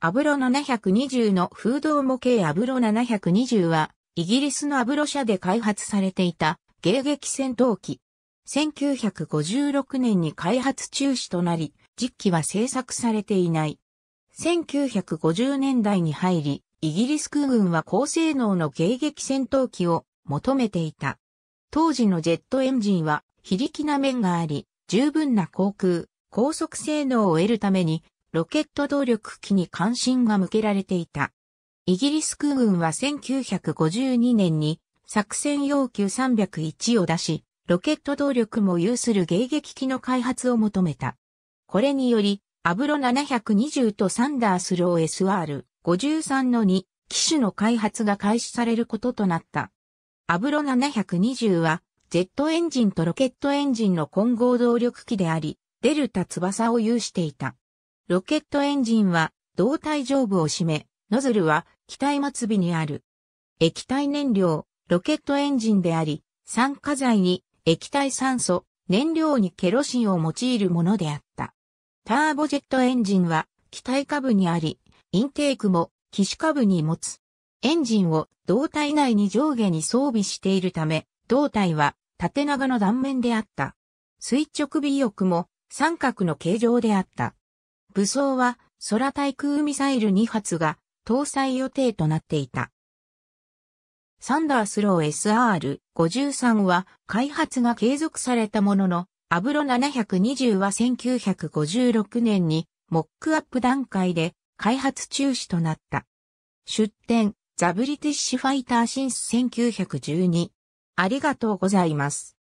アブロ720の風道模型ロ720は、イギリスのアブロ社で開発されていた迎撃戦闘機。1956年に開発中止となり、実機は製作されていない。1950年代に入り、イギリス空軍は高性能の迎撃戦闘機を求めていた。当時のジェットエンジンは非力な面があり、十分な航空、高速性能を得るためにロケット動力機に関心が向けられていた。イギリス空軍は1952年に作戦要求301を出し、ロケット動力も有する迎撃機の開発を求めた。これにより、アブロ720とサンダースロー SR53 の2機種の開発が開始されることとなった。アブロ720は、ジェットエンジンとロケットエンジンの混合動力機であり、デルタ翼を有していた。ロケットエンジンは胴体上部を締め、ノズルは機体末尾にある。液体燃料、ロケットエンジンであり、酸化剤に液体酸素、燃料にケロシンを用いるものであった。ターボジェットエンジンは機体下部にあり、インテークも機種下部に持つ。エンジンを胴体内に上下に装備しているため、胴体は縦長の断面であった。垂直尾翼も三角の形状であった。武装は空対空ミサイル2発が搭載予定となっていた。サンダースロー SR53 は開発が継続されたものの、アブロ720は1956年にモックアップ段階で開発中止となった。出展、ザ・ブリティッシュ・ファイター・シンス1912。ありがとうございます。